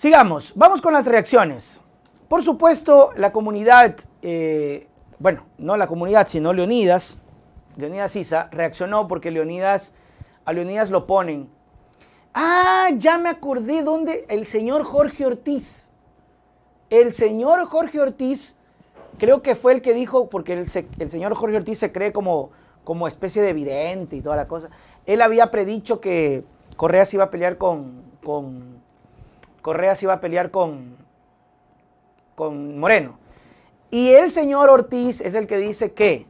Sigamos, vamos con las reacciones. Por supuesto, la comunidad, eh, bueno, no la comunidad, sino Leonidas, Leonidas Isa, reaccionó porque Leonidas, a Leonidas lo ponen. Ah, ya me acordé dónde el señor Jorge Ortiz. El señor Jorge Ortiz, creo que fue el que dijo, porque el, señor Jorge Ortiz se cree como, como especie de vidente y toda la cosa. Él había predicho que Correa se iba a pelear con Correa se iba a pelear con, con Moreno. Y el señor Ortiz es el que dice que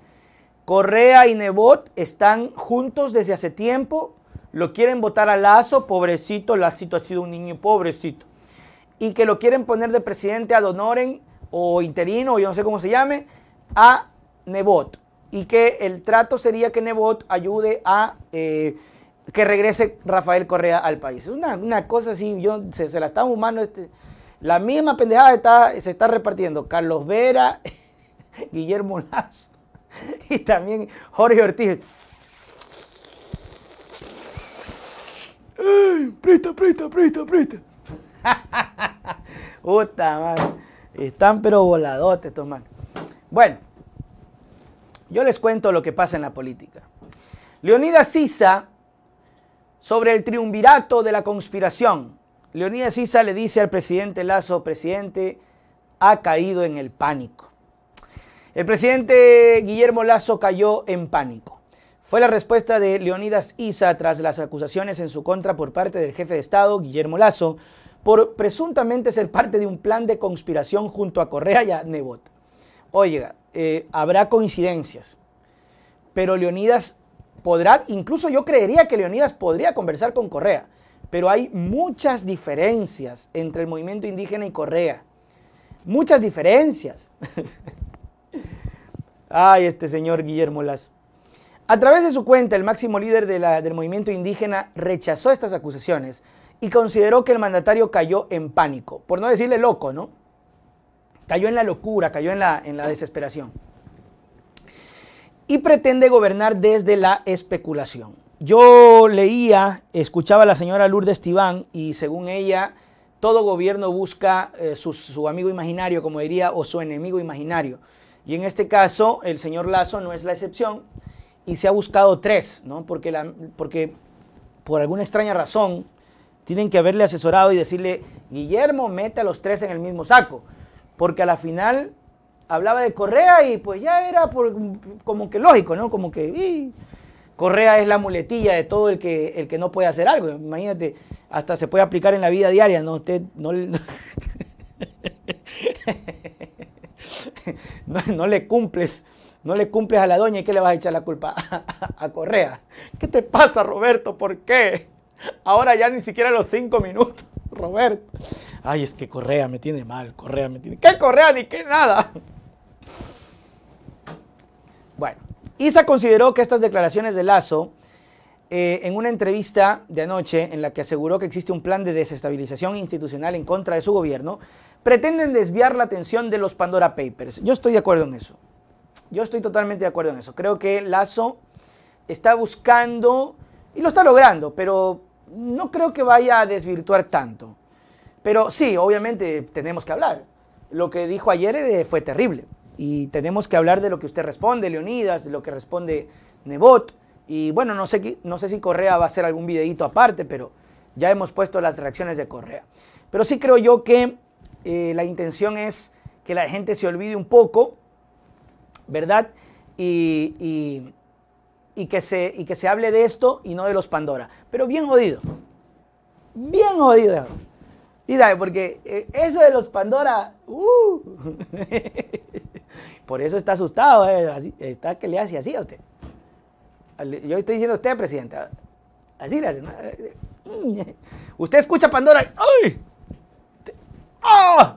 Correa y Nebot están juntos desde hace tiempo, lo quieren votar a Lazo, pobrecito, Lazo ha sido un niño pobrecito, y que lo quieren poner de presidente a Donoren o interino, o yo no sé cómo se llame, a Nebot, y que el trato sería que Nebot ayude a eh, que regrese Rafael Correa al país. una, cosa así, yo, se, la están humando. Este, la misma pendejada está, se está repartiendo. Carlos Vera, Guillermo Lazo y también Jorge Ortiz. Ay, pristo presta, presta, presta. Puta, man. Están pero voladotes estos man. Bueno, yo les cuento lo que pasa en la política. Leonidas Sisa sobre el triunvirato de la conspiración. Leonidas Isa le dice al presidente Lazo, presidente, ha caído en el pánico. El presidente Guillermo Lazo cayó en pánico. Fue la respuesta de Leonidas Isa tras las acusaciones en su contra por parte del jefe de Estado, Guillermo Lazo, por presuntamente ser parte de un plan de conspiración junto a Correa y a Nebot. Oiga, eh, habrá coincidencias, pero Leonidas podrá, incluso yo creería que Leonidas podría conversar con Correa, pero hay muchas diferencias entre el movimiento indígena y Correa. Muchas diferencias. Ay, este señor Guillermo Lazo. A través de su cuenta, el máximo líder del movimiento indígena rechazó estas acusaciones y consideró que el mandatario cayó en pánico, por no decirle loco, ¿no? Cayó en la locura, cayó en la desesperación y pretende gobernar desde la especulación. Yo leía, escuchaba a la señora Lourdes Tibán y según ella, todo gobierno busca eh, su, amigo imaginario, como diría, o su enemigo imaginario. Y en este caso, el señor Lazo no es la excepción y se ha buscado tres, ¿no? Porque, la, porque por alguna extraña razón tienen que haberle asesorado y decirle, Guillermo, mete a los tres en el mismo saco, porque a la final hablaba de Correa y pues ya era como que lógico, ¿no? Como que Correa es la muletilla de todo el que, el que no puede hacer algo. Imagínate, hasta se puede aplicar en la vida diaria, ¿no? Usted no, no, le cumples. No le cumples a la doña y que le vas a echar la culpa a, Correa. ¿Qué te pasa, Roberto? ¿Por qué? Ahora ya ni siquiera los cinco minutos, Roberto. Ay, es que Correa me tiene mal, Correa me tiene. ¿Qué Correa ni qué nada? Bueno, ISA consideró que estas declaraciones de Lazo, eh, en una entrevista de anoche en la que aseguró que existe un plan de desestabilización institucional en contra de su gobierno, pretenden desviar la atención de los Pandora Papers. Yo estoy de acuerdo en eso. Yo estoy totalmente de acuerdo en eso. Creo que Lazo está buscando, y lo está logrando, pero no creo que vaya a desvirtuar tanto. Pero sí, obviamente tenemos que hablar. Lo que dijo ayer eh, fue terrible y tenemos que hablar de lo que usted responde, Leonidas, de lo que responde Nebot. Y bueno, no sé, no sé si Correa va a hacer algún videito aparte, pero ya hemos puesto las reacciones de Correa. Pero sí creo yo que eh, la intención es que la gente se olvide un poco, ¿verdad? Y, y, que se, hable de esto y no de los Pandora. Pero bien jodido. Bien jodido. Y dale, porque eh, eso de los Pandora... Uh. Por eso está asustado, eh, está que le hace así a usted. Yo estoy diciendo a usted, presidente. Así le hace. Usted escucha Pandora. ¡Ay! ¡ah!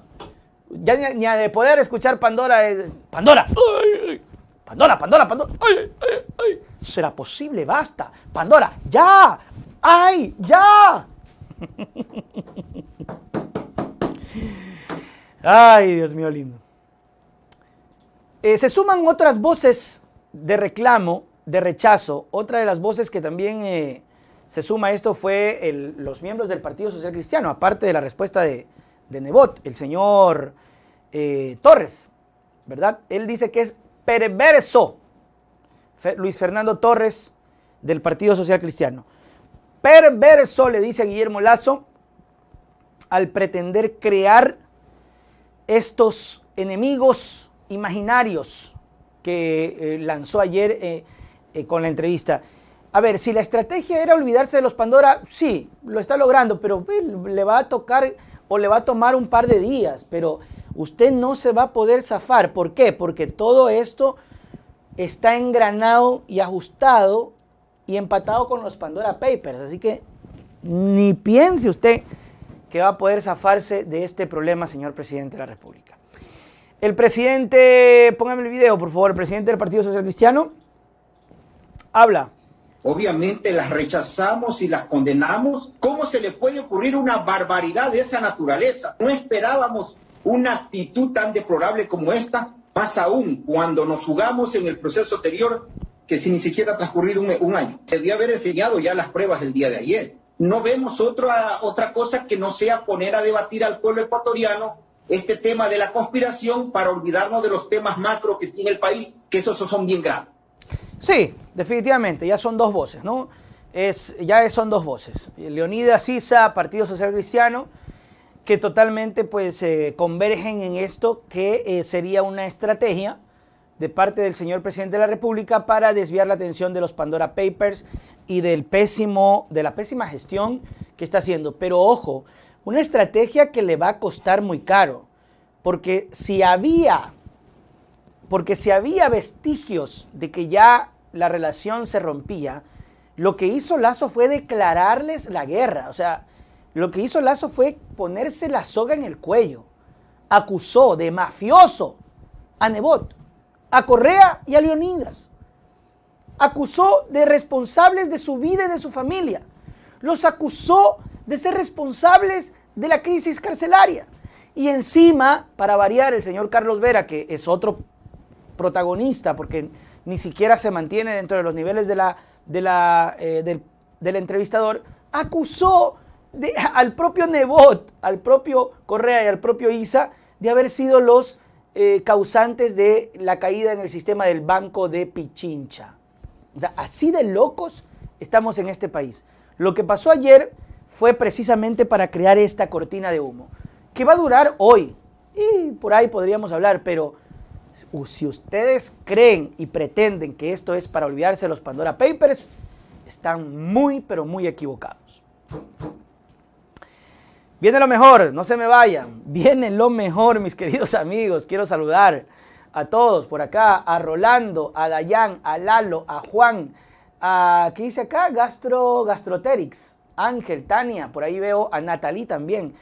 Ya ni, a de poder escuchar Pandora ¡Pandora! ¡Ay, ay! Pandora, Pandora, Pandora. ¡Ay, ay! ¿Será posible? Basta. Pandora, ya. ¡Ay, ya! Ay, Dios mío lindo. Eh, se suman otras voces de reclamo, de rechazo. Otra de las voces que también eh, se suma a esto fue los miembros del Partido Social Cristiano, aparte de la respuesta de, Nebot, el señor eh, Torres, ¿verdad? Él dice que es perverso Luis Fernando Torres del Partido Social Cristiano. Perverso, le dice a Guillermo Lazo, al pretender crear estos enemigos imaginarios que eh, lanzó ayer eh, eh, con la entrevista. A ver, si la estrategia era olvidarse de los Pandora, sí, lo está logrando, pero pues, le va a tocar o le va a tomar un par de días, pero usted no se va a poder zafar. ¿Por qué? Porque todo esto está engranado y ajustado y empatado con los Pandora Papers, así que ni piense usted que va a poder zafarse de este problema, señor presidente de la República. El presidente, póngame el video, por favor, el presidente del Partido Social Cristiano habla. Obviamente las rechazamos y las condenamos. ¿Cómo se le puede ocurrir una barbaridad de esa naturaleza? No esperábamos una actitud tan deplorable como esta, más aún cuando nos jugamos en el proceso anterior que si ni siquiera ha transcurrido un, año. Debía haber enseñado ya las pruebas del día de ayer. No vemos otra, otra cosa que no sea poner a debatir al pueblo ecuatoriano este tema de la conspiración para olvidarnos de los temas macro que tiene el país, que esos son bien graves. Sí, definitivamente, ya son dos voces, ¿no? Es, ya son dos voces. Leonidas Isa Partido Social Cristiano, que totalmente pues eh, convergen en esto que eh, sería una estrategia de parte del señor presidente de la República para desviar la atención de los Pandora Papers y del pésimo, de la pésima gestión que está haciendo. Pero ojo, una estrategia que le va a costar muy caro, porque si había, porque si había vestigios de que ya la relación se rompía, lo que hizo Lazo fue declararles la guerra. O sea, lo que hizo Lazo fue ponerse la soga en el cuello. Acusó de mafioso a Nebot, a Correa y a Leonidas. Acusó de responsables de su vida y de su familia. Los acusó de ser responsables de la crisis carcelaria. Y encima, para variar, el señor Carlos Vera, que es otro protagonista, porque ni siquiera se mantiene dentro de los niveles de la, de la, eh, del, entrevistador, acusó al propio Nebot, al propio Correa y al propio Isa de haber sido los eh, causantes de la caída en el sistema del Banco de Pichincha. O sea, así de locos estamos en este país. Lo que pasó ayer fue precisamente para crear esta cortina de humo, que va a durar hoy. Y por ahí podríamos hablar, pero si ustedes creen y pretenden que esto es para olvidarse de los Pandora Papers, están muy, pero muy equivocados. Viene lo mejor, no se me vayan. Viene lo mejor, mis queridos amigos. Quiero saludar a todos por acá, a Rolando, a Dayan, a Lalo, a Juan, a, ¿qué dice acá? Gastro, Gastroterix. Ángel, Tania, por ahí veo a Natalie también.